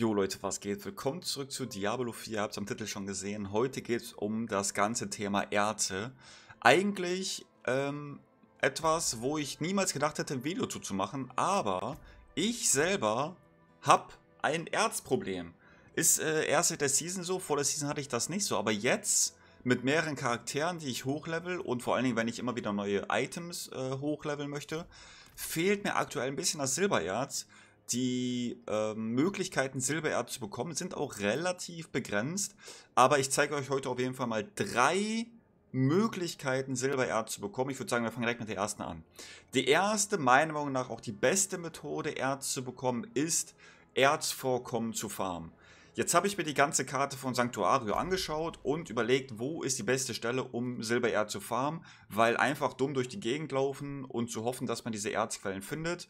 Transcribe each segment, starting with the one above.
Jo Leute, was geht? Willkommen zurück zu Diablo 4. Ihr habt es am Titel schon gesehen. Heute geht es um das ganze Thema Erze. Eigentlich ähm, etwas, wo ich niemals gedacht hätte, ein Video zu, zu machen, aber ich selber habe ein Erzproblem. Ist äh, erst seit der Season so, vor der Season hatte ich das nicht so, aber jetzt mit mehreren Charakteren, die ich hochlevel und vor allen Dingen, wenn ich immer wieder neue Items äh, hochleveln möchte, fehlt mir aktuell ein bisschen das Silbererz. Die äh, Möglichkeiten, Silbererz zu bekommen, sind auch relativ begrenzt. Aber ich zeige euch heute auf jeden Fall mal drei Möglichkeiten, Silbererz zu bekommen. Ich würde sagen, wir fangen direkt mit der ersten an. Die erste, meiner Meinung nach auch die beste Methode, Erz zu bekommen, ist, Erzvorkommen zu farmen. Jetzt habe ich mir die ganze Karte von Sanctuario angeschaut und überlegt, wo ist die beste Stelle, um Silbererz zu farmen, weil einfach dumm durch die Gegend laufen und zu hoffen, dass man diese Erzquellen findet,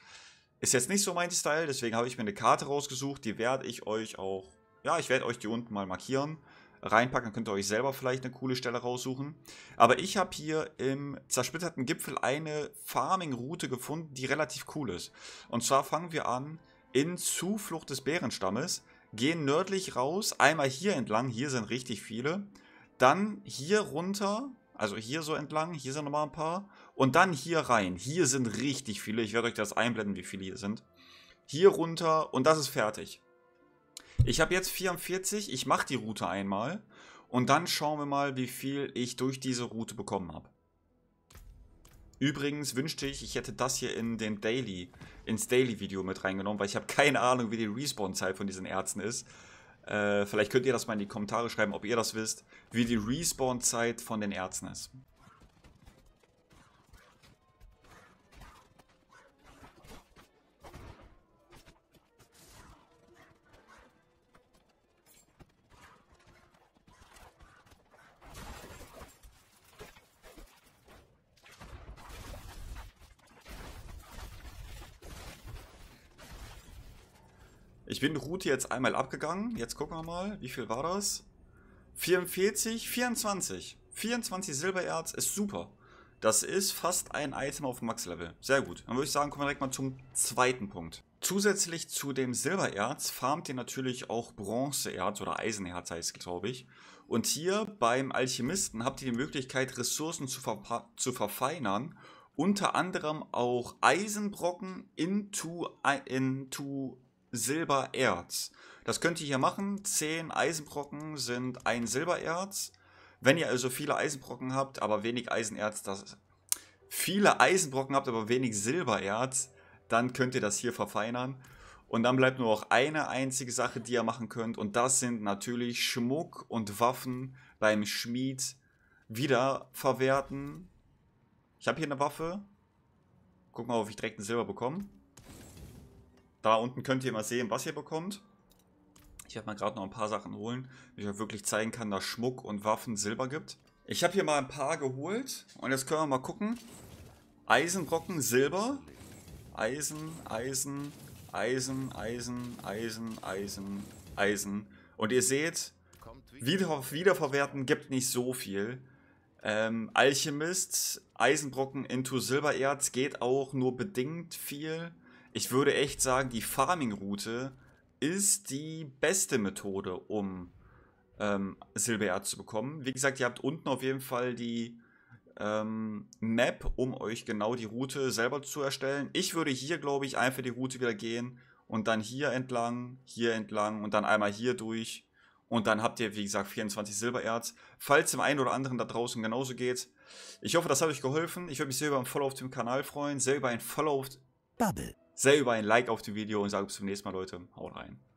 ist jetzt nicht so mein Style, deswegen habe ich mir eine Karte rausgesucht. Die werde ich euch auch, ja, ich werde euch die unten mal markieren, reinpacken. Dann könnt ihr euch selber vielleicht eine coole Stelle raussuchen. Aber ich habe hier im zersplitterten Gipfel eine Farming-Route gefunden, die relativ cool ist. Und zwar fangen wir an in Zuflucht des Bärenstammes, gehen nördlich raus, einmal hier entlang, hier sind richtig viele. Dann hier runter also hier so entlang, hier sind nochmal ein paar. Und dann hier rein. Hier sind richtig viele. Ich werde euch das einblenden, wie viele hier sind. Hier runter und das ist fertig. Ich habe jetzt 44. Ich mache die Route einmal. Und dann schauen wir mal, wie viel ich durch diese Route bekommen habe. Übrigens wünschte ich, ich hätte das hier in den Daily, ins Daily-Video mit reingenommen, weil ich habe keine Ahnung, wie die Respawn-Zeit von diesen Ärzten ist. Äh, vielleicht könnt ihr das mal in die Kommentare schreiben, ob ihr das wisst, wie die Respawn-Zeit von den Ärzten ist. Ich bin Route jetzt einmal abgegangen. Jetzt gucken wir mal, wie viel war das? 44, 24. 24 Silbererz ist super. Das ist fast ein Item auf Max-Level. Sehr gut. Dann würde ich sagen, kommen wir direkt mal zum zweiten Punkt. Zusätzlich zu dem Silbererz farmt ihr natürlich auch Bronzeerz oder Eisenerz heißt es, glaube ich. Und hier beim Alchemisten habt ihr die Möglichkeit, Ressourcen zu, zu verfeinern unter anderem auch Eisenbrocken into, into Silbererz. Das könnt ihr hier machen. 10 Eisenbrocken sind ein Silbererz. Wenn ihr also viele Eisenbrocken habt, aber wenig Eisenerz, das viele Eisenbrocken habt, aber wenig Silbererz, dann könnt ihr das hier verfeinern. Und dann bleibt nur noch eine einzige Sache, die ihr machen könnt. Und das sind natürlich Schmuck und Waffen beim Schmied wiederverwerten. Ich habe hier eine Waffe. Guck mal, ob ich direkt ein Silber bekomme. Da unten könnt ihr mal sehen, was ihr bekommt. Ich werde mal gerade noch ein paar Sachen holen, damit ich euch wirklich zeigen kann, dass Schmuck und Waffen Silber gibt. Ich habe hier mal ein paar geholt und jetzt können wir mal gucken. Eisenbrocken, Silber. Eisen, Eisen, Eisen, Eisen, Eisen, Eisen, Eisen. Und ihr seht, wieder, wiederverwerten gibt nicht so viel. Ähm, Alchemist, Eisenbrocken into Silbererz geht auch nur bedingt viel ich würde echt sagen, die Farming-Route ist die beste Methode, um ähm, Silbererz zu bekommen. Wie gesagt, ihr habt unten auf jeden Fall die ähm, Map, um euch genau die Route selber zu erstellen. Ich würde hier, glaube ich, einfach die Route wieder gehen und dann hier entlang, hier entlang und dann einmal hier durch. Und dann habt ihr, wie gesagt, 24 Silbererz. Falls dem einen oder anderen da draußen genauso geht. Ich hoffe, das hat euch geholfen. Ich würde mich sehr über ein Follow auf dem Kanal freuen, sehr über ein Follow auf... Bubble sehr über ein Like auf die Video und sage bis zum nächsten Mal, Leute. Haut rein.